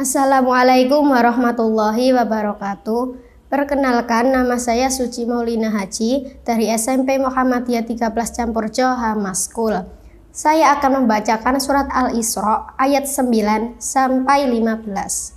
Assalamualaikum warahmatullahi wabarakatuh. Perkenalkan, nama saya Suci Maulina Haji dari SMP Muhammadiyah 13 Campurjo Hamaskul. Saya akan membacakan surat Al-Isra ayat 9 sampai 15.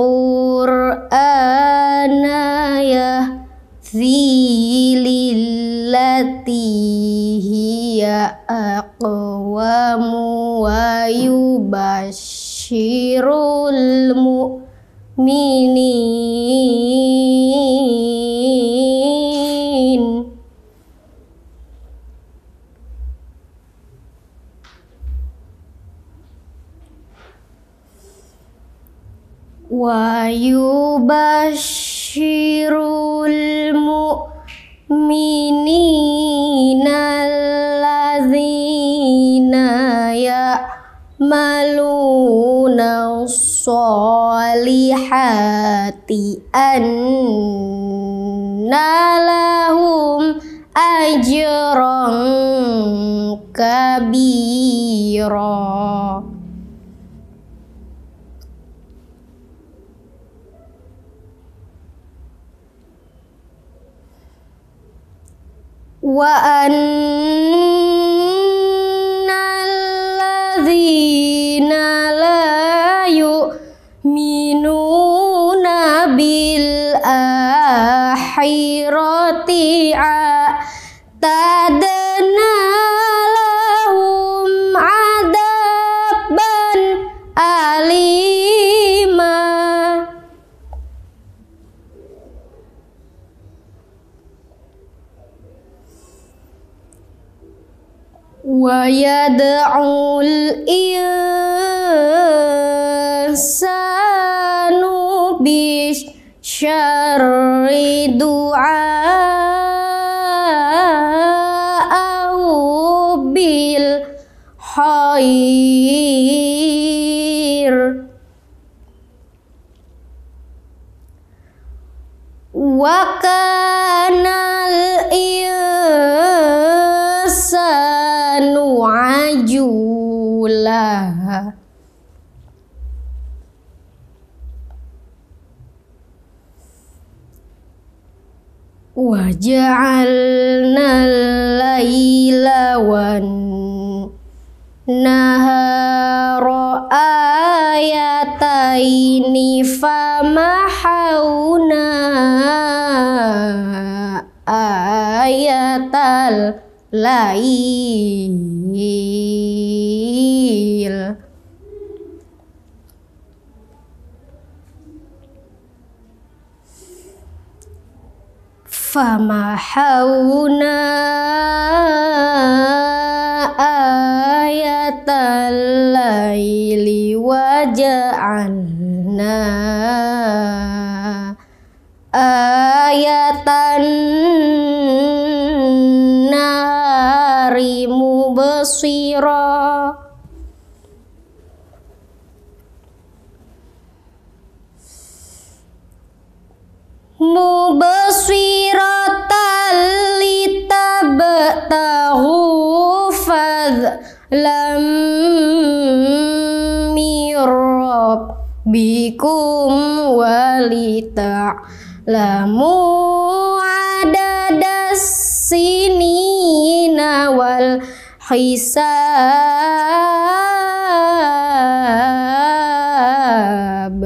القرآن يهدي للتي هي أقوم ويبشر المؤمنين wa yubashirul mu'minina allazina ya'maluna salihati anna lahum ajran kabiro. وأن الذين لا يؤمنون ويدعو الإنسان بالشر دعاءه بالخير وكان Wajah al nalai lawan nah ro ayat ini fahamunah famahawna ayatal laili waja'anna ayatan narimu besiro mubasir lam bikum walita lamu ada dasini nawal hisab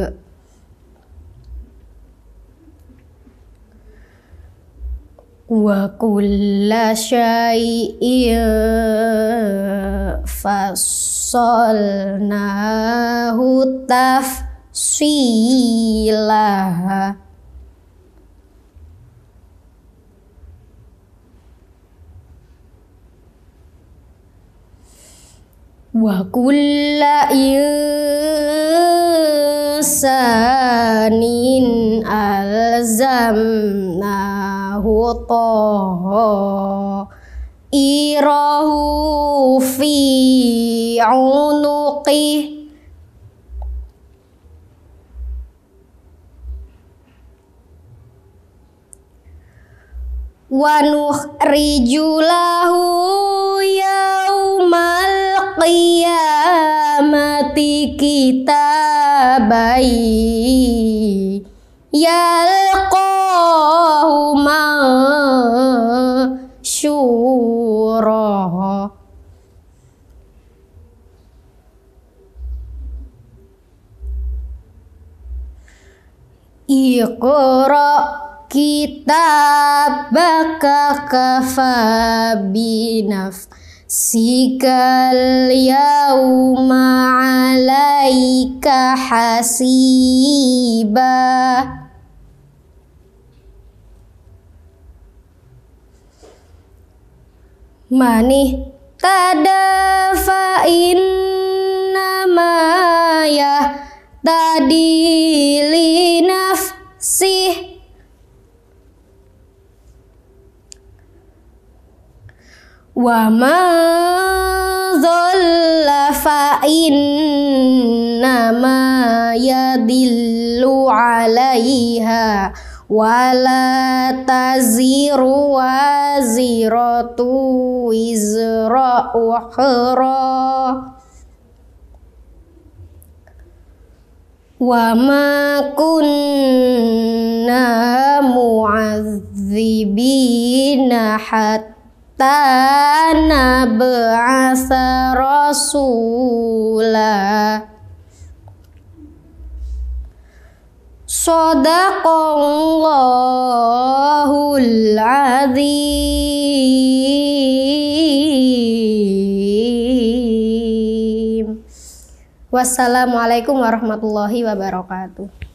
wa kulla syai'in fassolnahu tafsilah wa kulla insanin alzamnahu toho irahu fi في عنقه lahu yaumal qiyamati kitabai ya Iqra kitabaka kafa binaf sikal yauma alaika hasiba Mani tada fa inna ma ya tadili ومن ضل فإنما يضل عليها ولا تزر وازرة وزر أخرى وما كنا معذبين حتى Tana ba'asa rasulah Sadaqallahul azim Wassalamualaikum warahmatullahi wabarakatuh